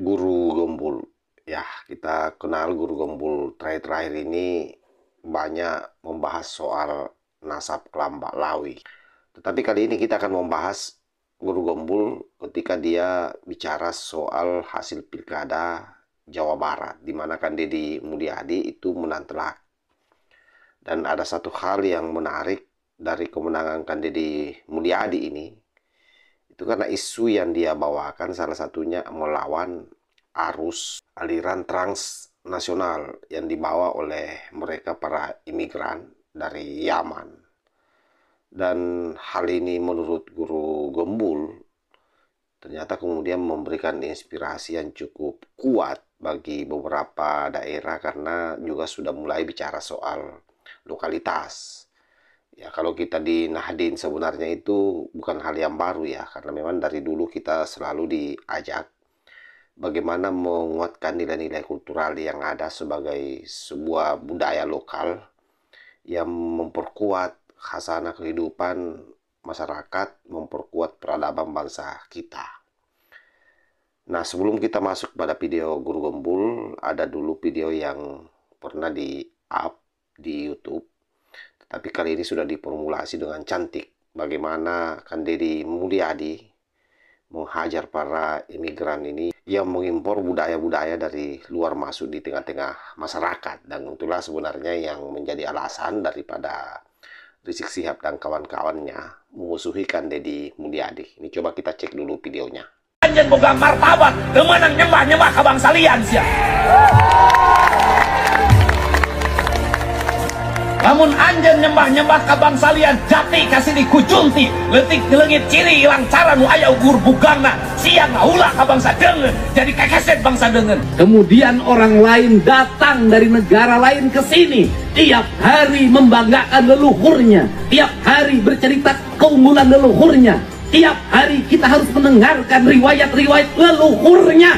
guru Gembul, ya kita kenal guru Gembul. terakhir-terakhir ini banyak membahas soal nasab kelambak lawi tetapi kali ini kita akan membahas guru Gembul ketika dia bicara soal hasil pilkada Jawa Barat di mana kan Deddy Mulyadi itu menantelak dan ada satu hal yang menarik dari kemenangan kan Deddy Mulyadi ini itu karena isu yang dia bawakan salah satunya melawan arus aliran transnasional yang dibawa oleh mereka para imigran dari Yaman. Dan hal ini menurut guru Gembul ternyata kemudian memberikan inspirasi yang cukup kuat bagi beberapa daerah karena juga sudah mulai bicara soal lokalitas Ya, kalau kita di Nahdin sebenarnya itu bukan hal yang baru ya, karena memang dari dulu kita selalu diajak bagaimana menguatkan nilai-nilai kultural yang ada sebagai sebuah budaya lokal yang memperkuat khasana kehidupan masyarakat, memperkuat peradaban bangsa kita. Nah, sebelum kita masuk pada video Guru Gembul, ada dulu video yang pernah di-up di YouTube tapi kali ini sudah diformulasi dengan cantik. Bagaimana kan Deddy Mulyadi menghajar para imigran ini yang mengimpor budaya-budaya dari luar masuk di tengah-tengah masyarakat. Dan itulah sebenarnya yang menjadi alasan daripada Rizik Sihab dan kawan-kawannya memusuhi kan Deddy Mulyadi. Ini coba kita cek dulu videonya. Anjen boga martabat, demenang nyembah-nyembah ke bangsa lian namun anjen nyembah-nyembah kabang salian jati kasih dikucunti letik gelengit ciri hilang cara nu aya ugur bugangna siang ulah ka bangsa dengen jadi kekeset bangsa dengen kemudian orang lain datang dari negara lain ke sini tiap hari membanggakan leluhurnya tiap hari bercerita keunggulan leluhurnya tiap hari kita harus mendengarkan riwayat-riwayat leluhurnya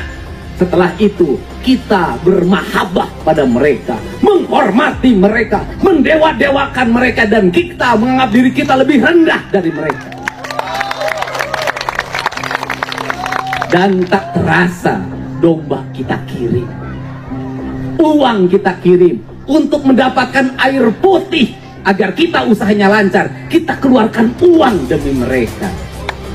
setelah itu kita bermahabah pada mereka, menghormati mereka, mendewa-dewakan mereka dan kita menganggap diri kita lebih rendah dari mereka. Dan tak terasa domba kita kirim. Uang kita kirim untuk mendapatkan air putih agar kita usahanya lancar. Kita keluarkan uang demi mereka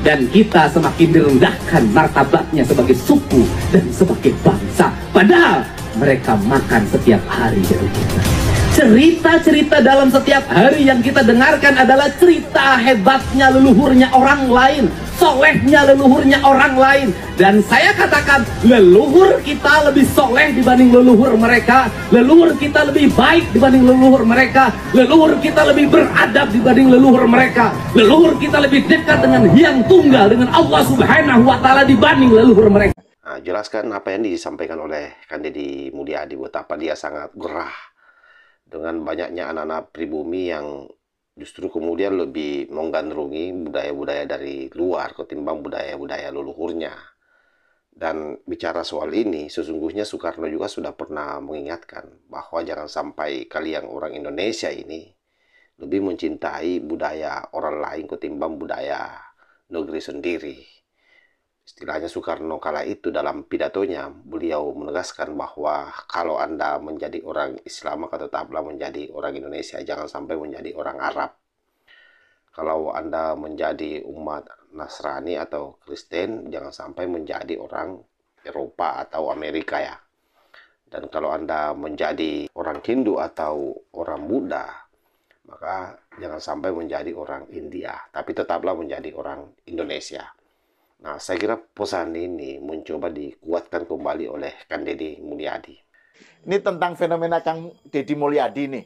dan kita semakin direndahkan martabatnya sebagai suku dan sebagai bangsa padahal mereka makan setiap hari dari kita Cerita-cerita dalam setiap hari yang kita dengarkan adalah cerita hebatnya leluhurnya orang lain, solehnya leluhurnya orang lain. Dan saya katakan, leluhur kita lebih soleh dibanding leluhur mereka, leluhur kita lebih baik dibanding leluhur mereka, leluhur kita lebih beradab dibanding leluhur mereka, leluhur kita lebih dekat dengan yang tunggal, dengan Allah Subhanahu wa Ta'ala dibanding leluhur mereka. Nah, jelaskan apa yang disampaikan oleh Kandedi di betapa dia sangat gerah dengan banyaknya anak-anak pribumi yang justru kemudian lebih menggandrungi budaya-budaya dari luar ketimbang budaya-budaya leluhurnya. Dan bicara soal ini, sesungguhnya Soekarno juga sudah pernah mengingatkan bahwa jangan sampai kalian orang Indonesia ini lebih mencintai budaya orang lain ketimbang budaya negeri sendiri istilahnya Soekarno kala itu dalam pidatonya beliau menegaskan bahwa kalau Anda menjadi orang Islam maka tetaplah menjadi orang Indonesia jangan sampai menjadi orang Arab. Kalau Anda menjadi umat Nasrani atau Kristen jangan sampai menjadi orang Eropa atau Amerika ya. Dan kalau Anda menjadi orang Hindu atau orang Buddha maka jangan sampai menjadi orang India tapi tetaplah menjadi orang Indonesia. Nah, saya kira perusahaan ini mencoba dikuatkan kembali oleh Kang Deddy Mulyadi. Ini tentang fenomena Kang Deddy Mulyadi nih.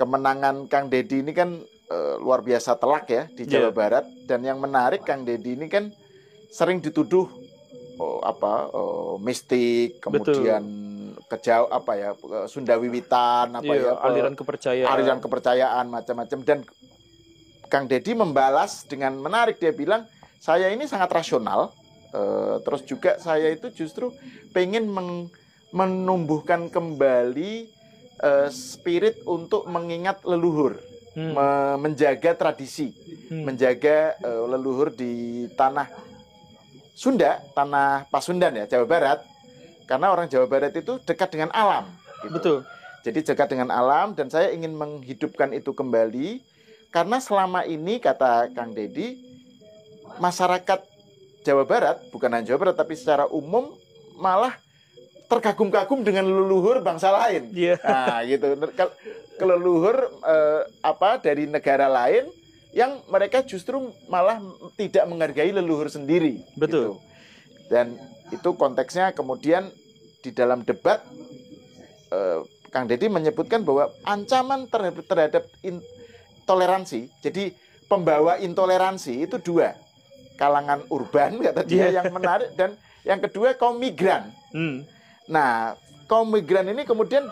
Kemenangan Kang Deddy ini kan e, luar biasa telak ya di iya. Jawa yeah. Barat dan yang menarik Kang Deddy ini kan sering dituduh oh, apa oh, mistik, kemudian Betul. kejauh apa ya eh, Sunda Wiwitan apa yeah, ya aliran kepercayaan aliran kepercayaan macam-macam dan Kang Deddy membalas dengan menarik dia bilang saya ini sangat rasional uh, terus juga saya itu justru pengen meng, menumbuhkan kembali uh, spirit untuk mengingat leluhur hmm. me menjaga tradisi hmm. menjaga uh, leluhur di tanah Sunda tanah Pasundan ya Jawa Barat karena orang Jawa Barat itu dekat dengan alam gitu. betul jadi dekat dengan alam dan saya ingin menghidupkan itu kembali karena selama ini kata Kang Deddy masyarakat Jawa Barat, bukan hanya Jawa Barat tapi secara umum malah terkagum-kagum dengan leluhur bangsa lain. Yeah. Nah, gitu. Keleluhur eh, apa dari negara lain yang mereka justru malah tidak menghargai leluhur sendiri. Betul. Gitu. Dan itu konteksnya kemudian di dalam debat eh, Kang Deddy menyebutkan bahwa ancaman terhadap, terhadap in, jadi pembawa intoleransi itu dua kalangan urban kata ya dia ya, yeah. yang menarik dan yang kedua kaum migran. Hmm. Nah, kaum migran ini kemudian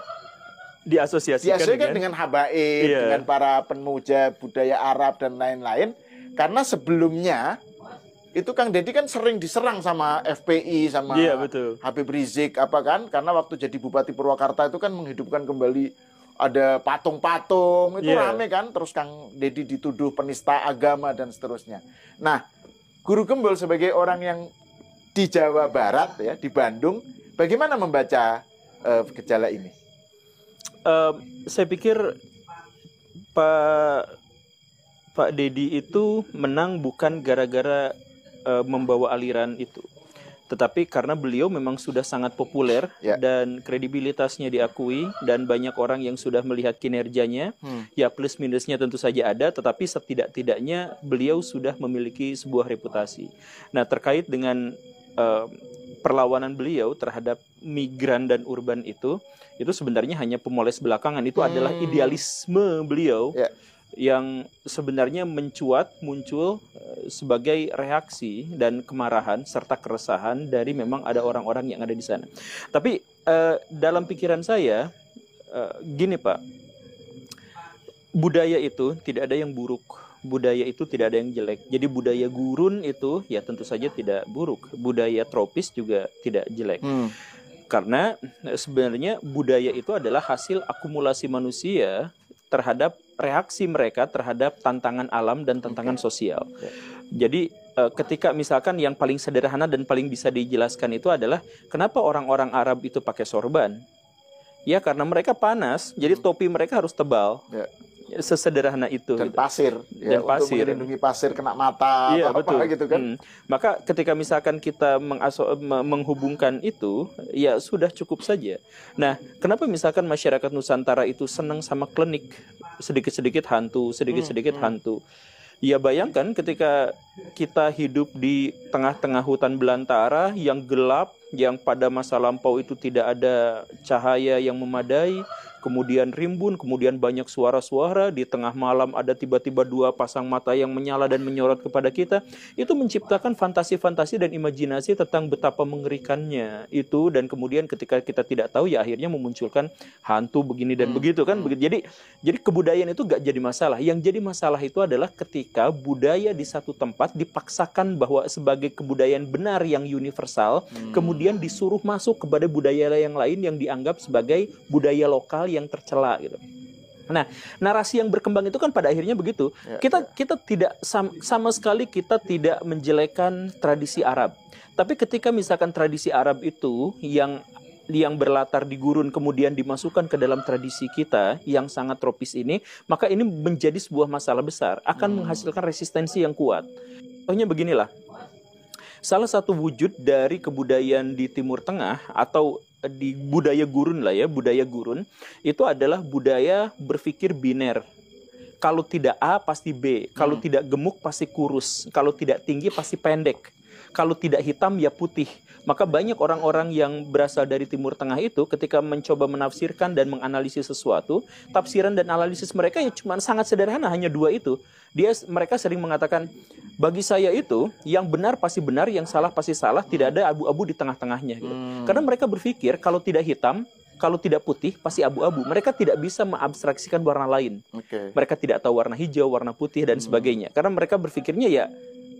diasosiasikan, diasosiasikan dengan, dengan habaib, yeah. dengan para pemuja budaya Arab dan lain-lain karena sebelumnya itu Kang Deddy kan sering diserang sama FPI sama yeah, betul. Habib Rizik apa kan karena waktu jadi Bupati Purwakarta itu kan menghidupkan kembali ada patung-patung itu yeah. rame kan terus Kang Deddy dituduh penista agama dan seterusnya. Nah Guru Gembul sebagai orang yang di Jawa Barat ya, di Bandung, bagaimana membaca uh, gejala ini? Uh, saya pikir Pak Pak Dedi itu menang bukan gara-gara uh, membawa aliran itu tetapi karena beliau memang sudah sangat populer yeah. dan kredibilitasnya diakui dan banyak orang yang sudah melihat kinerjanya hmm. ya plus minusnya tentu saja ada tetapi setidak-tidaknya beliau sudah memiliki sebuah reputasi nah terkait dengan uh, perlawanan beliau terhadap migran dan urban itu itu sebenarnya hanya pemoles belakangan itu hmm. adalah idealisme beliau yeah yang sebenarnya mencuat muncul eh, sebagai reaksi dan kemarahan serta keresahan dari memang ada orang-orang yang ada di sana. Tapi uh, dalam pikiran saya uh, gini Pak, budaya itu tidak ada yang buruk budaya itu tidak ada yang jelek. Jadi budaya gurun itu ya tentu saja tidak buruk. Budaya tropis juga tidak jelek. Hmm. Karena eh, sebenarnya budaya itu adalah hasil akumulasi manusia terhadap reaksi mereka terhadap tantangan alam dan tantangan okay. sosial. Okay. Jadi eh, ketika misalkan yang paling sederhana dan paling bisa dijelaskan itu adalah kenapa orang-orang Arab itu pakai sorban? Ya karena mereka panas, jadi hmm. topi mereka harus tebal. Ya. ya. Sesederhana itu. Dan gitu. pasir. Ya, dan pasir. Untuk melindungi pasir kena mata ya, apa, betul. apa gitu kan. Hmm. Maka ketika misalkan kita mengaso menghubungkan itu, ya sudah cukup saja. Nah, kenapa misalkan masyarakat Nusantara itu senang sama klinik sedikit-sedikit hantu, sedikit-sedikit hmm, hmm. hantu. Ya bayangkan ketika kita hidup di tengah-tengah hutan belantara yang gelap, yang pada masa lampau itu tidak ada cahaya yang memadai, kemudian rimbun, kemudian banyak suara-suara, di tengah malam ada tiba-tiba dua pasang mata yang menyala dan menyorot kepada kita, itu menciptakan fantasi-fantasi dan imajinasi tentang betapa mengerikannya itu dan kemudian ketika kita tidak tahu ya akhirnya memunculkan hantu begini dan hmm. begitu kan. Hmm. Jadi jadi kebudayaan itu gak jadi masalah. Yang jadi masalah itu adalah ketika budaya di satu tempat dipaksakan bahwa sebagai kebudayaan benar yang universal, hmm. kemudian disuruh masuk kepada budaya yang lain yang dianggap sebagai budaya lokal hal yang tercela gitu. Nah, narasi yang berkembang itu kan pada akhirnya begitu. Ya, kita ya. kita tidak sama, sama sekali kita tidak menjelekan tradisi Arab. Tapi ketika misalkan tradisi Arab itu yang yang berlatar di gurun kemudian dimasukkan ke dalam tradisi kita yang sangat tropis ini, maka ini menjadi sebuah masalah besar, akan hmm. menghasilkan resistensi yang kuat. Contohnya beginilah. Salah satu wujud dari kebudayaan di Timur Tengah atau di budaya gurun lah ya, budaya gurun itu adalah budaya berpikir biner. Kalau tidak A pasti B, kalau hmm. tidak gemuk pasti kurus, kalau tidak tinggi pasti pendek kalau tidak hitam ya putih. Maka banyak orang-orang yang berasal dari Timur Tengah itu ketika mencoba menafsirkan dan menganalisis sesuatu, tafsiran dan analisis mereka ya cuma sangat sederhana hanya dua itu. Dia mereka sering mengatakan bagi saya itu yang benar pasti benar, yang salah pasti salah, tidak ada abu-abu di tengah-tengahnya gitu. Hmm. Karena mereka berpikir kalau tidak hitam kalau tidak putih pasti abu-abu. Mereka tidak bisa mengabstraksikan warna lain. Okay. Mereka tidak tahu warna hijau, warna putih dan hmm. sebagainya. Karena mereka berpikirnya ya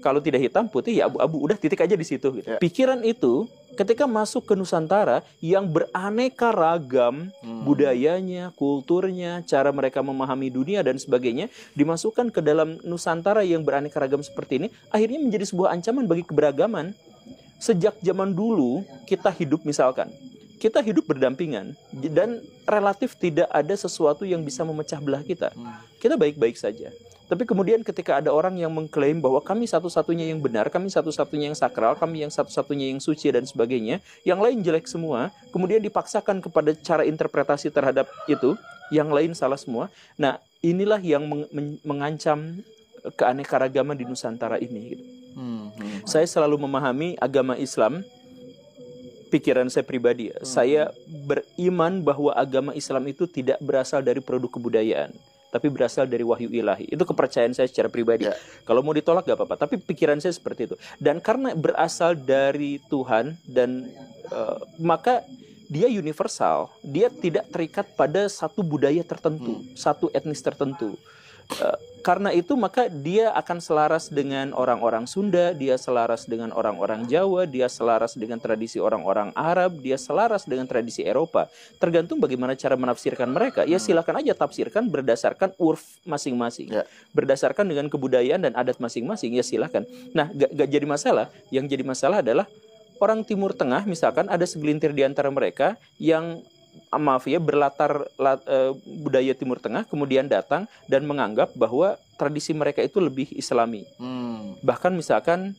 kalau tidak hitam putih ya abu-abu udah titik aja di situ gitu. Yeah. Pikiran itu ketika masuk ke Nusantara yang beraneka ragam hmm. budayanya, kulturnya, cara mereka memahami dunia dan sebagainya dimasukkan ke dalam Nusantara yang beraneka ragam seperti ini akhirnya menjadi sebuah ancaman bagi keberagaman. Sejak zaman dulu kita hidup misalkan kita hidup berdampingan dan relatif tidak ada sesuatu yang bisa memecah belah kita. Hmm. Kita baik-baik saja. Tapi kemudian ketika ada orang yang mengklaim bahwa kami satu-satunya yang benar, kami satu-satunya yang sakral, kami yang satu-satunya yang suci dan sebagainya, yang lain jelek semua, kemudian dipaksakan kepada cara interpretasi terhadap itu, yang lain salah semua. Nah, inilah yang meng mengancam keanekaragaman di Nusantara ini. Gitu. Hmm, hmm, hmm. Saya selalu memahami agama Islam pikiran saya pribadi. Hmm. Saya beriman bahwa agama Islam itu tidak berasal dari produk kebudayaan tapi berasal dari wahyu ilahi. Itu kepercayaan saya secara pribadi. Ya. Kalau mau ditolak gak apa-apa, tapi pikiran saya seperti itu. Dan karena berasal dari Tuhan dan uh, maka dia universal, dia tidak terikat pada satu budaya tertentu, hmm. satu etnis tertentu. Eh, karena itu maka dia akan selaras dengan orang-orang Sunda, dia selaras dengan orang-orang Jawa, dia selaras dengan tradisi orang-orang Arab, dia selaras dengan tradisi Eropa. Tergantung bagaimana cara menafsirkan mereka. Ya hmm. silakan aja tafsirkan berdasarkan urf masing-masing, ya. berdasarkan dengan kebudayaan dan adat masing-masing. Ya silakan. Nah, gak, gak jadi masalah. Yang jadi masalah adalah orang Timur Tengah misalkan ada segelintir di antara mereka yang Ah, mafia ya, berlatar lat, e, budaya Timur Tengah kemudian datang dan menganggap bahwa tradisi mereka itu lebih Islami. Hmm. Bahkan misalkan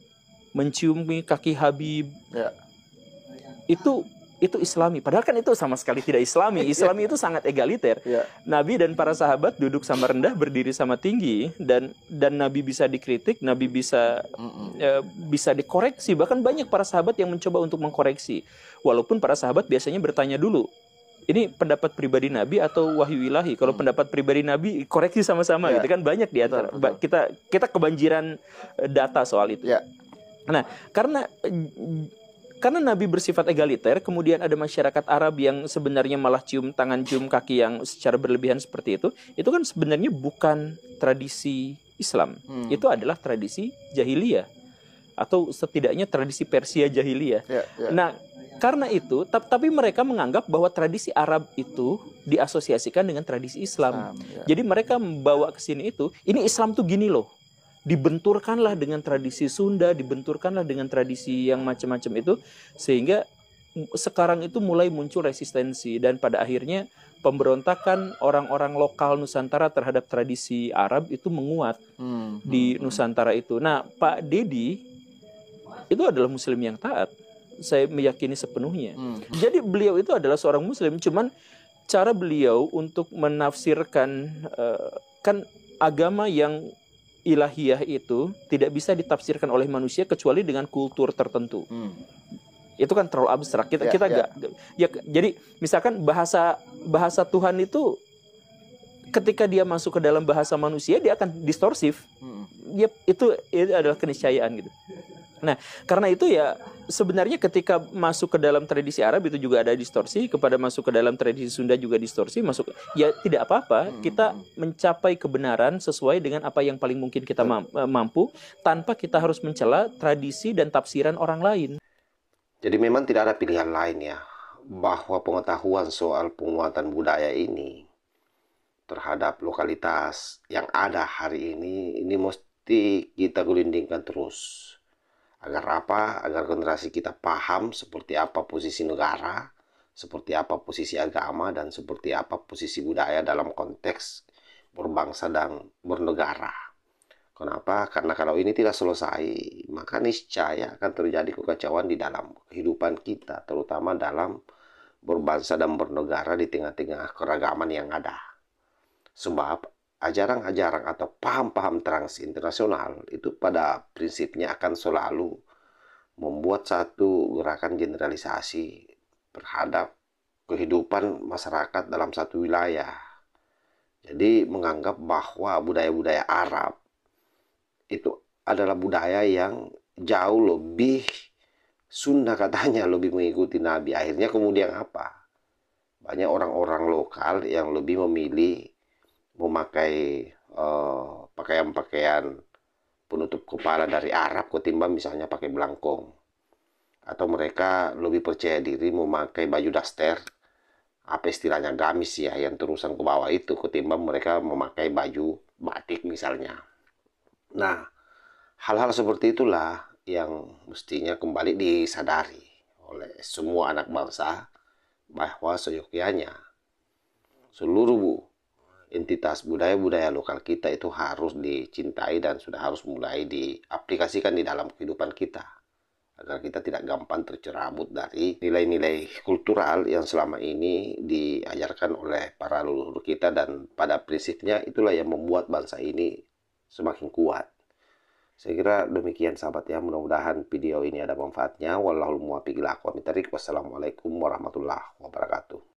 mencium kaki Habib. Ya. Itu itu Islami. Padahal kan itu sama sekali tidak Islami. Islami itu sangat egaliter. ya. Nabi dan para sahabat duduk sama rendah, berdiri sama tinggi, dan dan Nabi bisa dikritik, Nabi bisa E, bisa dikoreksi. Bahkan banyak para sahabat yang mencoba untuk mengkoreksi. Walaupun para sahabat biasanya bertanya dulu, ini pendapat pribadi Nabi atau wahyu ilahi? Kalau hmm. pendapat pribadi Nabi koreksi sama-sama ya. gitu kan banyak di antara betul, betul. kita kita kebanjiran eh, data soal itu. Ya. Nah, karena eh, karena Nabi bersifat egaliter, kemudian ada masyarakat Arab yang sebenarnya malah cium tangan, cium kaki yang secara berlebihan seperti itu, itu kan sebenarnya bukan tradisi Islam. Hmm. Itu adalah tradisi jahiliyah atau setidaknya tradisi Persia jahiliyah. Ya, ya. Nah, karena itu, tapi mereka menganggap bahwa tradisi Arab itu diasosiasikan dengan tradisi Islam. Islam ya. Jadi mereka membawa ke sini itu, ini Islam tuh gini loh. Dibenturkanlah dengan tradisi Sunda, dibenturkanlah dengan tradisi yang macam-macam itu sehingga sekarang itu mulai muncul resistensi dan pada akhirnya pemberontakan orang-orang lokal Nusantara terhadap tradisi Arab itu menguat hmm, di hmm, hmm. Nusantara itu. Nah, Pak Dedi itu adalah muslim yang taat saya meyakini sepenuhnya. Hmm. Jadi beliau itu adalah seorang muslim, cuman cara beliau untuk menafsirkan uh, kan agama yang ilahiyah itu tidak bisa ditafsirkan oleh manusia kecuali dengan kultur tertentu. Hmm. Itu kan terlalu abstrak. Kita yeah, kita yeah. Gak, ya jadi misalkan bahasa bahasa Tuhan itu ketika dia masuk ke dalam bahasa manusia dia akan distorsif. Hmm. Yep, itu itu adalah keniscayaan gitu. Nah, karena itu ya sebenarnya ketika masuk ke dalam tradisi Arab itu juga ada distorsi, kepada masuk ke dalam tradisi Sunda juga distorsi, masuk ya tidak apa-apa, hmm, kita hmm, hmm. mencapai kebenaran sesuai dengan apa yang paling mungkin kita eh, mampu tanpa kita harus mencela tradisi dan tafsiran orang lain. Jadi memang tidak ada pilihan lain ya bahwa pengetahuan soal penguatan budaya ini terhadap lokalitas yang ada hari ini ini mesti kita gulindingkan terus Agar apa? Agar generasi kita paham seperti apa posisi negara, seperti apa posisi agama, dan seperti apa posisi budaya dalam konteks berbangsa dan bernegara. Kenapa? Karena kalau ini tidak selesai, maka niscaya akan terjadi kekacauan di dalam kehidupan kita, terutama dalam berbangsa dan bernegara di tengah-tengah keragaman yang ada. Sebab ajaran-ajaran atau paham-paham trans internasional itu pada prinsipnya akan selalu membuat satu gerakan generalisasi terhadap kehidupan masyarakat dalam satu wilayah. Jadi menganggap bahwa budaya-budaya Arab itu adalah budaya yang jauh lebih Sunda katanya lebih mengikuti Nabi. Akhirnya kemudian apa? Banyak orang-orang lokal yang lebih memilih memakai eh, pakaian-pakaian uh, penutup kepala dari Arab ketimbang misalnya pakai belangkong. Atau mereka lebih percaya diri memakai baju daster, apa istilahnya gamis ya, yang terusan ke bawah itu ketimbang mereka memakai baju batik misalnya. Nah, hal-hal seperti itulah yang mestinya kembali disadari oleh semua anak bangsa bahwa seyogyanya seluruh entitas budaya-budaya lokal kita itu harus dicintai dan sudah harus mulai diaplikasikan di dalam kehidupan kita agar kita tidak gampang tercerabut dari nilai-nilai kultural yang selama ini diajarkan oleh para leluhur kita dan pada prinsipnya itulah yang membuat bangsa ini semakin kuat. Saya kira demikian sahabat ya, mudah-mudahan video ini ada manfaatnya. Wallahul muwaffiq ila Wassalamualaikum warahmatullahi wabarakatuh.